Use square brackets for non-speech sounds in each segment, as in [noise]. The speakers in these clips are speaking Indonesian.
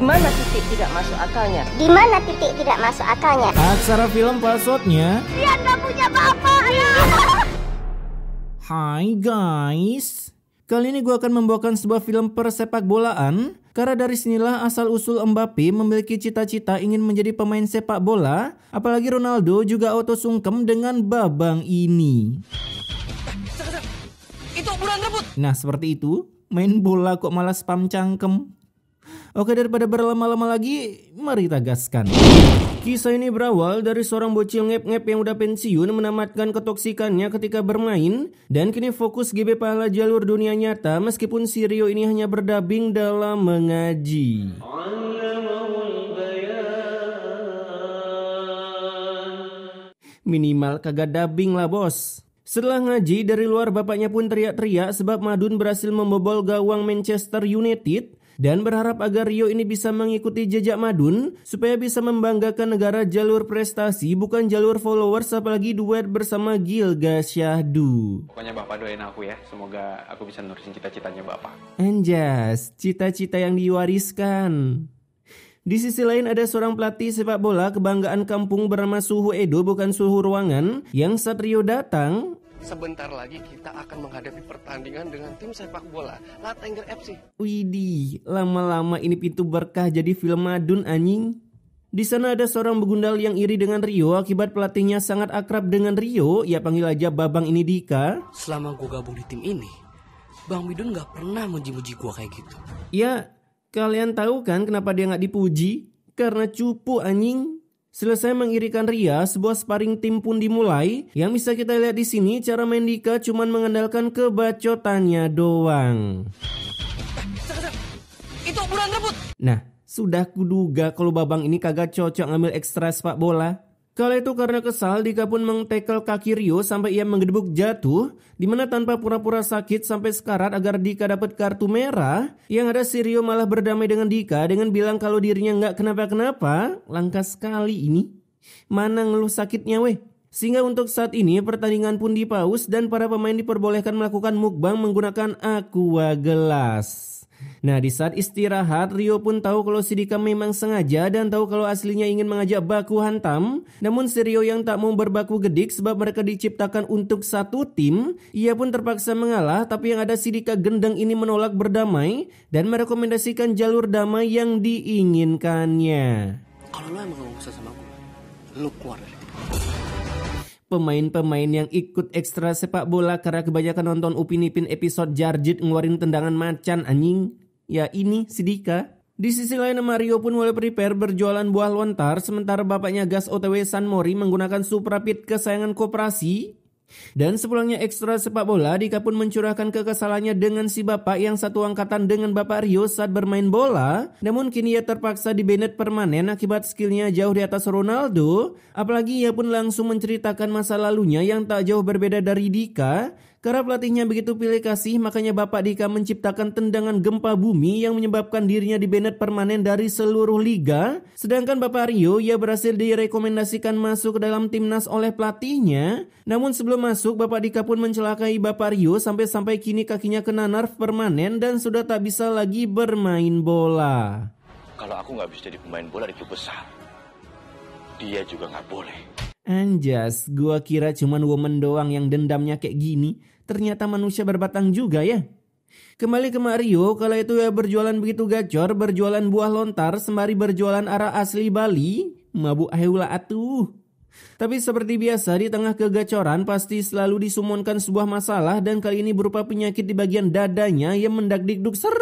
Di mana titik tidak masuk akalnya? Di mana titik tidak masuk akalnya? Aksara film passwordnya. Dia nggak punya bapak. Ya. Hai guys. Kali ini gue akan membawakan sebuah film persepak bolaan karena dari sinilah asal-usul Mbappe memiliki cita-cita ingin menjadi pemain sepak bola, apalagi Ronaldo juga auto sungkem dengan babang ini. Itu Nah, seperti itu, main bola kok malas spam cangkem. Oke daripada berlama-lama lagi, mari kita gaskan. Kisah ini berawal dari seorang bocil ngep-ngep yang udah pensiun menamatkan ketoksikannya ketika bermain dan kini fokus GB Pahala jalur dunia nyata meskipun Sirio ini hanya berdabing dalam mengaji. Minimal kagak dabing lah bos. Setelah ngaji dari luar bapaknya pun teriak-teriak sebab Madun berhasil membobol gawang Manchester United dan berharap agar Rio ini bisa mengikuti jejak Madun supaya bisa membanggakan negara jalur prestasi bukan jalur followers apalagi duet bersama Gilga Syahdu. Pokoknya Bapak doain aku ya, semoga aku bisa nurusin cita-citanya Bapak. Anjas, cita-cita yang diwariskan. Di sisi lain ada seorang pelatih sepak bola kebanggaan kampung bernama Suhu Edo bukan Suhu Ruangan yang saat Rio datang Sebentar lagi kita akan menghadapi pertandingan dengan tim sepak bola Latengger FC. Widih, lama-lama ini pintu berkah jadi film madun anjing. Di sana ada seorang begundal yang iri dengan Rio akibat pelatihnya sangat akrab dengan Rio. Ya panggil aja Babang ini Dika. Selama gue gabung di tim ini, Bang Midun gak pernah muji-muji kayak gitu. Ya, kalian tahu kan kenapa dia gak dipuji? Karena cupu anjing. Selesai mengirikan Ria, sebuah sparring tim pun dimulai. Yang bisa kita lihat di sini, cara main Dika cuma mengandalkan kebacotannya doang. Itu rebut. Nah, sudah kuduga kalau Babang ini kagak cocok ngambil ekstra sepak bola. Kala itu karena kesal, Dika pun mengtekel kaki Rio sampai ia menggedebuk jatuh, di mana tanpa pura-pura sakit sampai sekarat agar Dika dapat kartu merah, yang ada si Rio malah berdamai dengan Dika dengan bilang kalau dirinya nggak kenapa-kenapa, langka sekali ini. Mana ngeluh sakitnya weh? Sehingga untuk saat ini pertandingan pun dipaus dan para pemain diperbolehkan melakukan mukbang menggunakan aqua gelas. Nah di saat istirahat Rio pun tahu kalau Sidika memang sengaja dan tahu kalau aslinya ingin mengajak baku hantam. Namun si Rio yang tak mau berbaku gedik sebab mereka diciptakan untuk satu tim. Ia pun terpaksa mengalah tapi yang ada Sidika gendeng ini menolak berdamai dan merekomendasikan jalur damai yang diinginkannya. Kalau lo emang gak sama gue, lo keluar dari pemain-pemain yang ikut ekstra sepak bola karena kebanyakan nonton Upin Ipin episode Jarjit ngeluarin tendangan macan anjing. Ya ini Sidika. Di sisi lain Mario pun mulai prepare berjualan buah lontar sementara bapaknya gas OTW San Mori menggunakan Supra Pit kesayangan koperasi dan sepulangnya ekstra sepak bola, Dika pun mencurahkan kekesalannya dengan si bapak yang satu angkatan dengan bapak Rio saat bermain bola. Namun kini ia terpaksa dibenet permanen akibat skillnya jauh di atas Ronaldo. Apalagi ia pun langsung menceritakan masa lalunya yang tak jauh berbeda dari Dika karena pelatihnya begitu pilih kasih, makanya Bapak Dika menciptakan tendangan gempa bumi yang menyebabkan dirinya dibanet permanen dari seluruh liga. Sedangkan Bapak Rio, ia berhasil direkomendasikan masuk ke dalam timnas oleh pelatihnya. Namun sebelum masuk, Bapak Dika pun mencelakai Bapak Rio sampai-sampai kini kakinya kena nerf permanen dan sudah tak bisa lagi bermain bola. Kalau aku nggak bisa jadi pemain bola di klub besar, dia juga nggak boleh. Anjas, gua kira cuman woman doang yang dendamnya kayak gini. Ternyata manusia berbatang juga ya. Kembali ke Mario, kalau itu ya berjualan begitu gacor, berjualan buah lontar, sembari berjualan arah asli Bali, mabuk heula atuh. Tapi seperti biasa, di tengah kegacoran pasti selalu disumonkan sebuah masalah dan kali ini berupa penyakit di bagian dadanya yang mendakdikduk ser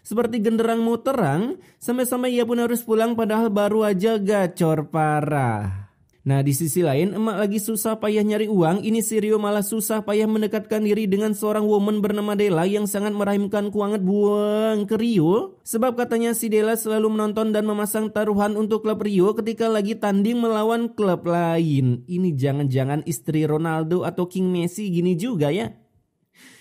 seperti genderang mau terang, sampai-sampai ia pun harus pulang padahal baru aja gacor parah. Nah di sisi lain emak lagi susah payah nyari uang, ini si Rio malah susah payah mendekatkan diri dengan seorang woman bernama Dela yang sangat merahimkan kuanget buang ke Rio. Sebab katanya si Dela selalu menonton dan memasang taruhan untuk klub Rio ketika lagi tanding melawan klub lain. Ini jangan-jangan istri Ronaldo atau King Messi gini juga ya.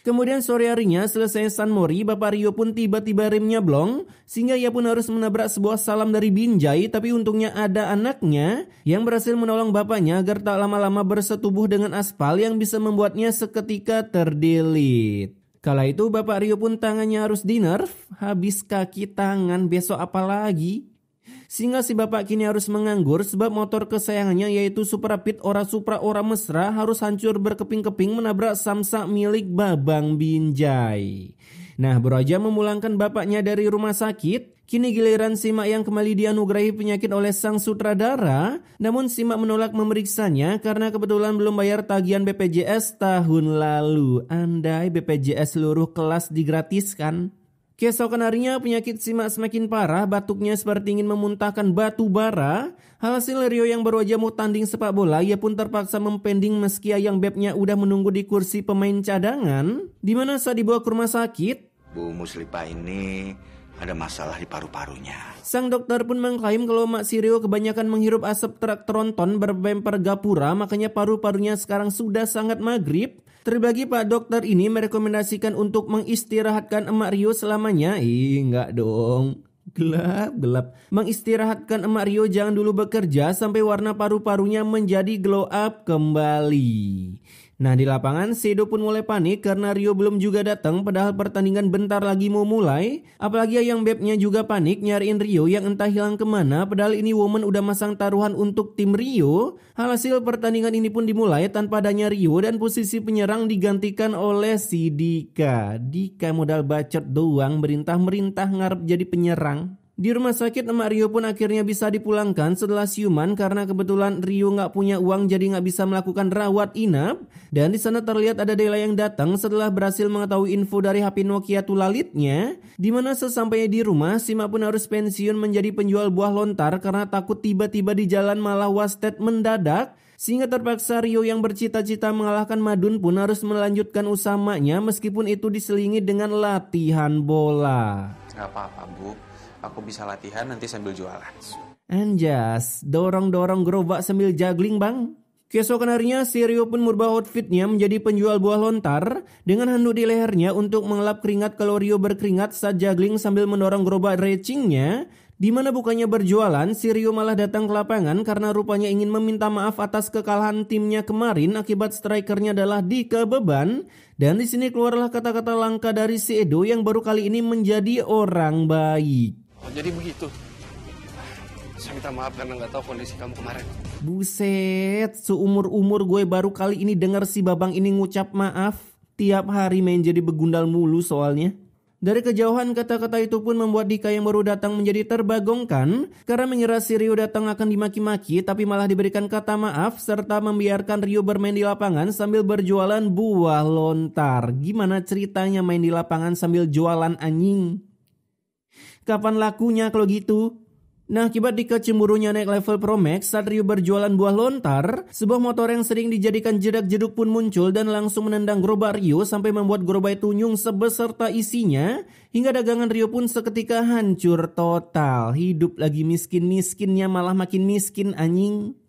Kemudian sore harinya selesai San Mori, Bapak Rio pun tiba-tiba remnya blong sehingga ia pun harus menabrak sebuah salam dari Binjai tapi untungnya ada anaknya yang berhasil menolong bapaknya agar tak lama-lama bersetubuh dengan aspal yang bisa membuatnya seketika terdelit. Kala itu Bapak Rio pun tangannya harus dinerf, habis kaki tangan besok apalagi sehingga si bapak kini harus menganggur sebab motor kesayangannya yaitu Supra Pit Ora Supra Ora Mesra harus hancur berkeping-keping menabrak samsa milik Babang Binjai. Nah, Broja memulangkan bapaknya dari rumah sakit. Kini giliran Simak yang kembali dianugerahi penyakit oleh sang sutradara, namun Simak menolak memeriksanya karena kebetulan belum bayar tagihan BPJS tahun lalu. Andai BPJS seluruh kelas digratiskan, Keesokan harinya penyakit simak semakin parah, batuknya seperti ingin memuntahkan batu bara. Hasil Rio yang baru aja mau tanding sepak bola, ia pun terpaksa mempending meski ayang bebnya udah menunggu di kursi pemain cadangan. Di mana saat dibawa ke rumah sakit, Bu Muslipa ini ada masalah di paru-parunya. Sang dokter pun mengklaim kalau Mak Sirio kebanyakan menghirup asap truk tronton berbemper gapura, makanya paru-parunya sekarang sudah sangat maghrib. Terbagi Pak Dokter ini merekomendasikan untuk mengistirahatkan emak Rio selamanya. Ih, enggak dong. Gelap, gelap. Mengistirahatkan emak Rio jangan dulu bekerja sampai warna paru-parunya menjadi glow up kembali. Nah di lapangan Sedo pun mulai panik karena Rio belum juga datang padahal pertandingan bentar lagi mau mulai. Apalagi yang Bebnya juga panik nyariin Rio yang entah hilang kemana padahal ini Woman udah masang taruhan untuk tim Rio. Hasil pertandingan ini pun dimulai tanpa adanya Rio dan posisi penyerang digantikan oleh si Dika. Dika modal bacot doang merintah-merintah ngarep jadi penyerang. Di rumah sakit emak Rio pun akhirnya bisa dipulangkan setelah siuman karena kebetulan Rio nggak punya uang jadi nggak bisa melakukan rawat inap. Dan di sana terlihat ada Dela yang datang setelah berhasil mengetahui info dari HP Nokia tulalitnya. Dimana sesampainya di rumah, Sima pun harus pensiun menjadi penjual buah lontar karena takut tiba-tiba di jalan malah wasted mendadak. Sehingga terpaksa Rio yang bercita-cita mengalahkan Madun pun harus melanjutkan usamanya meskipun itu diselingi dengan latihan bola. Gak apa-apa bu, aku bisa latihan nanti sambil jualan. Anjas, dorong-dorong gerobak sambil juggling bang. Keesokan harinya, si Rio pun merubah outfitnya menjadi penjual buah lontar dengan handuk di lehernya untuk mengelap keringat kalau Rio berkeringat saat juggling sambil mendorong gerobak racingnya. Di mana bukannya berjualan, si Rio malah datang ke lapangan karena rupanya ingin meminta maaf atas kekalahan timnya kemarin akibat strikernya adalah Dika Beban. Dan di sini keluarlah kata-kata langka dari si Edo yang baru kali ini menjadi orang baik. Oh, jadi begitu. Saya minta maaf karena nggak tahu kondisi kamu kemarin. Buset, seumur-umur gue baru kali ini denger si Babang ini ngucap maaf. Tiap hari main jadi begundal mulu soalnya. Dari kejauhan kata-kata itu pun membuat Dika yang baru datang menjadi terbagongkan karena mengira si Rio datang akan dimaki-maki tapi malah diberikan kata maaf serta membiarkan Rio bermain di lapangan sambil berjualan buah lontar. Gimana ceritanya main di lapangan sambil jualan anjing? Kapan lakunya kalau gitu? Nah, akibat di kecemburunya naik level Pro Max saat Ryu berjualan buah lontar, sebuah motor yang sering dijadikan jedak jeduk pun muncul dan langsung menendang gerobak Ryu sampai membuat gerobak itu nyung sebeserta isinya, hingga dagangan Ryu pun seketika hancur total. Hidup lagi miskin-miskinnya malah makin miskin anjing.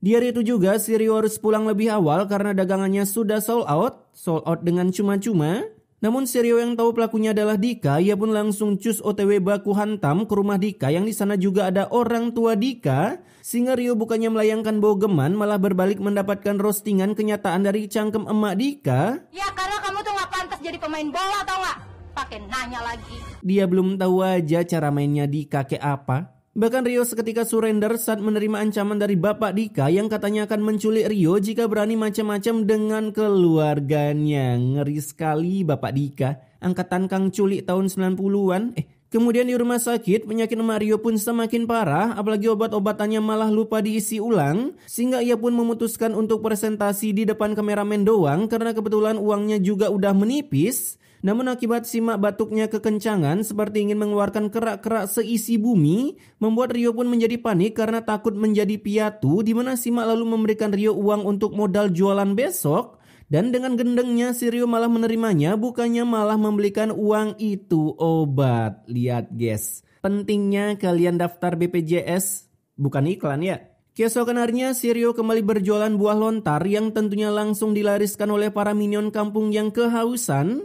Di hari itu juga si Ryu harus pulang lebih awal karena dagangannya sudah sold out, sold out dengan cuma-cuma. Namun Serio yang tahu pelakunya adalah Dika, ia pun langsung cus otw baku hantam ke rumah Dika yang di sana juga ada orang tua Dika. Sehingga Rio bukannya melayangkan bogeman malah berbalik mendapatkan roastingan kenyataan dari cangkem emak Dika. Ya karena kamu tuh gak pantas jadi pemain bola tau gak? Pakai nanya lagi. Dia belum tahu aja cara mainnya Dika kayak apa. Bahkan Rio seketika surrender saat menerima ancaman dari Bapak Dika yang katanya akan menculik Rio jika berani macam-macam dengan keluarganya. Ngeri sekali Bapak Dika. Angkatan Kang Culik tahun 90-an. Eh, kemudian di rumah sakit penyakit Mario pun semakin parah apalagi obat-obatannya malah lupa diisi ulang sehingga ia pun memutuskan untuk presentasi di depan kameramen doang karena kebetulan uangnya juga udah menipis namun akibat simak batuknya kekencangan seperti ingin mengeluarkan kerak-kerak seisi bumi, membuat Rio pun menjadi panik karena takut menjadi piatu di mana simak lalu memberikan Rio uang untuk modal jualan besok dan dengan gendengnya si Rio malah menerimanya bukannya malah membelikan uang itu obat. Lihat guys, pentingnya kalian daftar BPJS bukan iklan ya. Keesokan harinya, Sirio kembali berjualan buah lontar yang tentunya langsung dilariskan oleh para minion kampung yang kehausan.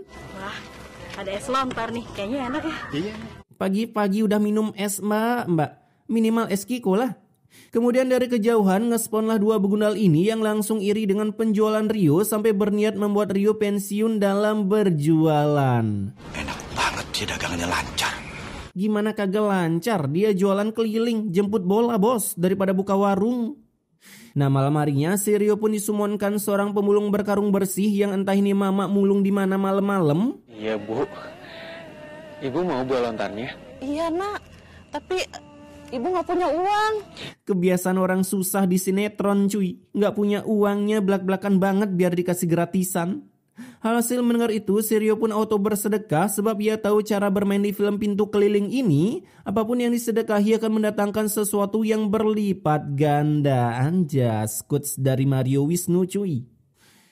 Ada es lontar nih, kayaknya enak ya. Iya. Pagi-pagi udah minum es, Mbak. Mbak, minimal es kiko lah. Kemudian dari kejauhan ngesponlah dua begundal ini yang langsung iri dengan penjualan Rio sampai berniat membuat Rio pensiun dalam berjualan. Enak banget sih dagangannya lancar. Gimana kagak lancar? Dia jualan keliling, jemput bola bos daripada buka warung. Nah malam harinya si Rio pun disumonkan seorang pemulung berkarung bersih yang entah ini mama mulung di mana malam-malam. Iya bu, ibu mau buat lontarnya? Iya nak, tapi eh, ibu nggak punya uang. Kebiasaan orang susah di sinetron cuy, nggak punya uangnya belak-belakan banget biar dikasih gratisan. Hasil mendengar itu, Sirio pun auto bersedekah sebab ia tahu cara bermain di film Pintu Keliling ini, apapun yang disedekahi akan mendatangkan sesuatu yang berlipat ganda. Anjas, quotes dari Mario Wisnu cuy.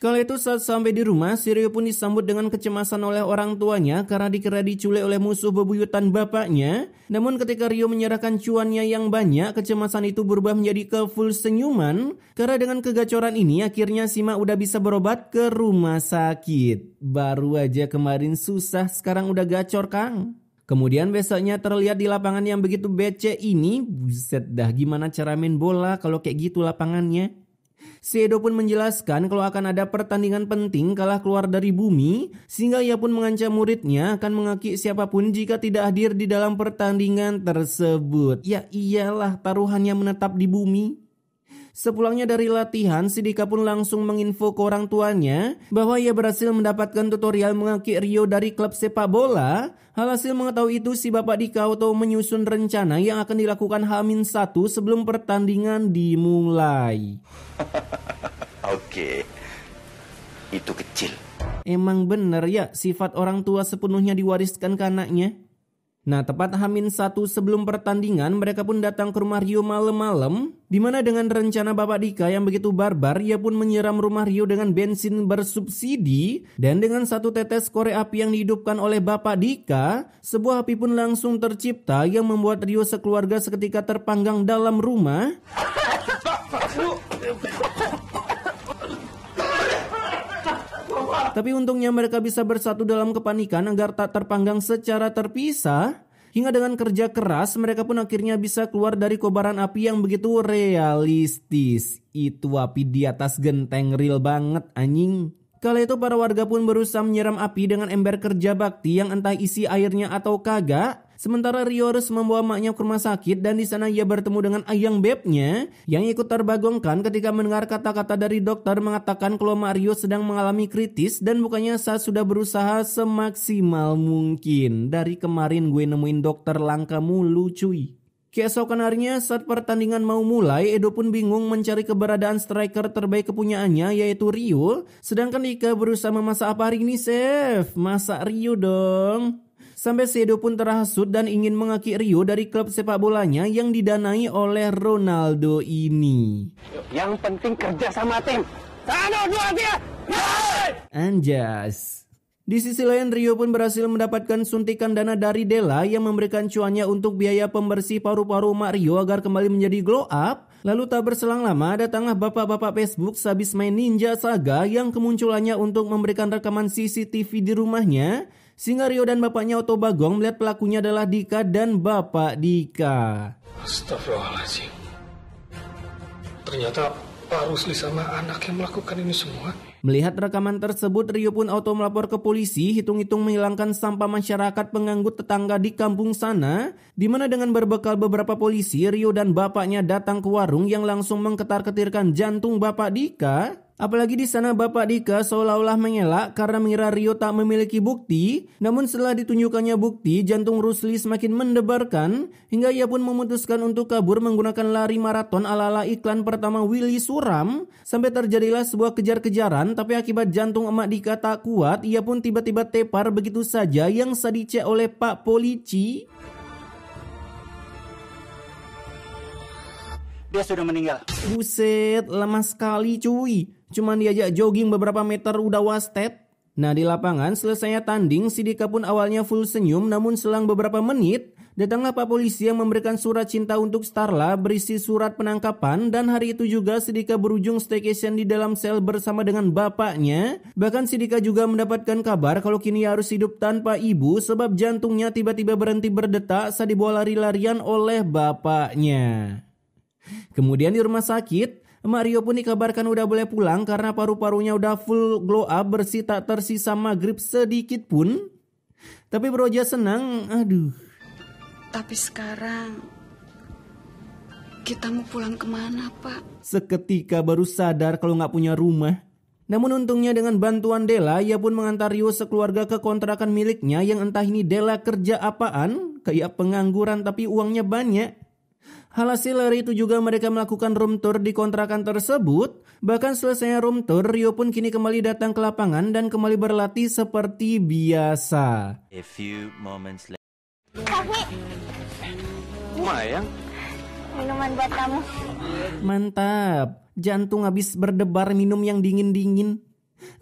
Kala itu saat sampai di rumah, Sirio pun disambut dengan kecemasan oleh orang tuanya karena dikira diculik oleh musuh bebuyutan bapaknya. Namun ketika Rio menyerahkan cuannya yang banyak, kecemasan itu berubah menjadi ke full senyuman. Karena dengan kegacoran ini, akhirnya Sima udah bisa berobat ke rumah sakit. Baru aja kemarin susah, sekarang udah gacor Kang. Kemudian besoknya terlihat di lapangan yang begitu becek ini, buset dah gimana cara main bola kalau kayak gitu lapangannya. Sedo pun menjelaskan kalau akan ada pertandingan penting kalah keluar dari bumi, sehingga ia pun mengancam muridnya akan mengaki siapapun jika tidak hadir di dalam pertandingan tersebut. Ya iyalah taruhannya menetap di bumi. Sepulangnya dari latihan, Sidika pun langsung menginfo ke orang tuanya bahwa ia berhasil mendapatkan tutorial mengaki Rio dari klub sepak bola. Hal hasil mengetahui itu, si bapak Dika Oto menyusun rencana yang akan dilakukan Hamin satu sebelum pertandingan dimulai. [laughs] Oke, itu kecil. Emang bener ya sifat orang tua sepenuhnya diwariskan ke anaknya? Nah, tepat Hamin satu sebelum pertandingan, mereka pun datang ke rumah Rio malam-malam, dimana dengan rencana Bapak Dika yang begitu barbar, ia pun menyiram rumah Rio dengan bensin bersubsidi, dan dengan satu tetes korek api yang dihidupkan oleh Bapak Dika, sebuah api pun langsung tercipta yang membuat Rio sekeluarga seketika terpanggang dalam rumah. Tapi untungnya mereka bisa bersatu dalam kepanikan agar tak terpanggang secara terpisah. Hingga dengan kerja keras mereka pun akhirnya bisa keluar dari kobaran api yang begitu realistis. Itu api di atas genteng real banget anjing. Kala itu para warga pun berusaha menyiram api dengan ember kerja bakti yang entah isi airnya atau kagak Sementara harus membawa maknya ke rumah sakit dan di sana ia bertemu dengan ayang bebnya yang ikut terbagongkan ketika mendengar kata-kata dari dokter mengatakan kalau Mario sedang mengalami kritis dan bukannya saat sudah berusaha semaksimal mungkin. Dari kemarin gue nemuin dokter langka mulu cuy. Keesokan harinya saat pertandingan mau mulai, Edo pun bingung mencari keberadaan striker terbaik kepunyaannya yaitu Rio. Sedangkan Ika berusaha memasak apa hari ini, Chef? Masak Rio dong. Sampai Sedo pun terhasut dan ingin mengaki Rio dari klub sepak bolanya yang didanai oleh Ronaldo ini. Yang penting kerja sama tim. Satu, dua, dia. Anjas. Di sisi lain Rio pun berhasil mendapatkan suntikan dana dari Dela yang memberikan cuannya untuk biaya pembersih paru-paru Mak Rio agar kembali menjadi glow up. Lalu tak berselang lama datanglah bapak-bapak Facebook sehabis main Ninja Saga yang kemunculannya untuk memberikan rekaman CCTV di rumahnya Singa Rio dan bapaknya Oto Bagong melihat pelakunya adalah Dika dan bapak Dika. Astagfirullahaladzim. Ternyata Pak Rusli sama anak yang melakukan ini semua. Melihat rekaman tersebut, Rio pun auto melapor ke polisi, hitung-hitung menghilangkan sampah masyarakat penganggut tetangga di kampung sana, di mana dengan berbekal beberapa polisi, Rio dan bapaknya datang ke warung yang langsung mengketar-ketirkan jantung bapak Dika, Apalagi di sana Bapak Dika seolah-olah mengelak karena mengira Rio tak memiliki bukti, namun setelah ditunjukkannya bukti, jantung Rusli semakin mendebarkan hingga ia pun memutuskan untuk kabur menggunakan lari maraton ala-ala iklan pertama Willy Suram sampai terjadilah sebuah kejar-kejaran tapi akibat jantung emak Dika tak kuat, ia pun tiba-tiba tepar begitu saja yang sadice oleh Pak Polisi. Dia sudah meninggal. Buset, lemah sekali cuy. Cuman diajak jogging beberapa meter udah wasted. Nah di lapangan selesainya tanding Sidika pun awalnya full senyum namun selang beberapa menit datanglah Pak Polisi yang memberikan surat cinta untuk Starla berisi surat penangkapan dan hari itu juga Sidika berujung staycation di dalam sel bersama dengan bapaknya. Bahkan Sidika juga mendapatkan kabar kalau kini harus hidup tanpa ibu sebab jantungnya tiba-tiba berhenti berdetak saat dibawa lari-larian oleh bapaknya. Kemudian di rumah sakit, Mario pun dikabarkan udah boleh pulang karena paru-parunya udah full glow up bersih tak tersisa maghrib sedikit pun. Tapi Bro Jas senang, aduh. Tapi sekarang kita mau pulang kemana Pak? Seketika baru sadar kalau nggak punya rumah. Namun untungnya dengan bantuan Della, ia pun mengantar Rio sekeluarga ke kontrakan miliknya yang entah ini Della kerja apaan, kayak pengangguran tapi uangnya banyak. Alhasil hari itu juga mereka melakukan room tour di kontrakan tersebut. Bahkan selesainya room tour, Rio pun kini kembali datang ke lapangan dan kembali berlatih seperti biasa. A few moments later. Kakek. Mayang. Minuman buat kamu. Mantap. Jantung habis berdebar minum yang dingin-dingin.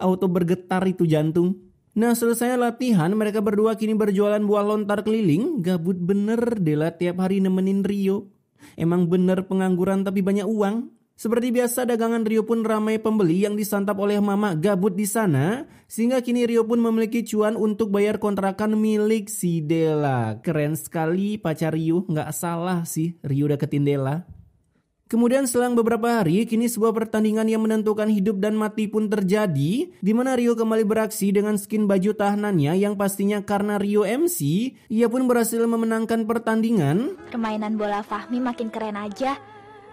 Auto bergetar itu jantung. Nah selesai latihan mereka berdua kini berjualan buah lontar keliling Gabut bener Dela tiap hari nemenin Rio Emang bener pengangguran tapi banyak uang? Seperti biasa dagangan Rio pun ramai pembeli yang disantap oleh mama gabut di sana sehingga kini Rio pun memiliki cuan untuk bayar kontrakan milik si Dela. Keren sekali pacar Rio, nggak salah sih Rio udah ketindela. Kemudian selang beberapa hari, kini sebuah pertandingan yang menentukan hidup dan mati pun terjadi, di mana Rio kembali beraksi dengan skin baju tahanannya yang pastinya karena Rio MC, ia pun berhasil memenangkan pertandingan. Permainan bola Fahmi makin keren aja.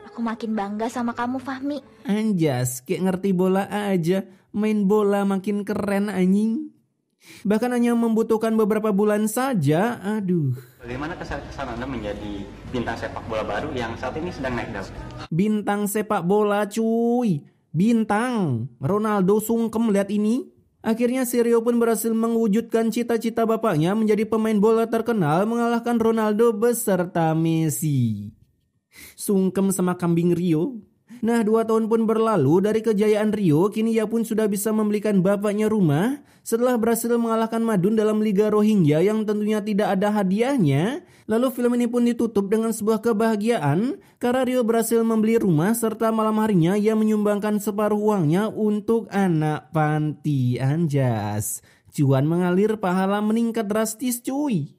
Aku makin bangga sama kamu Fahmi. Anjas, kayak ngerti bola aja. Main bola makin keren anjing. Bahkan hanya membutuhkan beberapa bulan saja, aduh. Bagaimana kesan Anda menjadi bintang sepak bola baru yang saat ini sedang naik daun? Bintang sepak bola cuy. Bintang. Ronaldo sungkem lihat ini. Akhirnya Sirio pun berhasil mewujudkan cita-cita bapaknya menjadi pemain bola terkenal mengalahkan Ronaldo beserta Messi. Sungkem sama kambing Rio. Nah, dua tahun pun berlalu dari kejayaan Rio, kini ia pun sudah bisa membelikan bapaknya rumah setelah berhasil mengalahkan Madun dalam Liga Rohingya yang tentunya tidak ada hadiahnya. Lalu film ini pun ditutup dengan sebuah kebahagiaan karena Rio berhasil membeli rumah serta malam harinya ia menyumbangkan separuh uangnya untuk anak panti anjas. Cuan mengalir, pahala meningkat drastis cuy.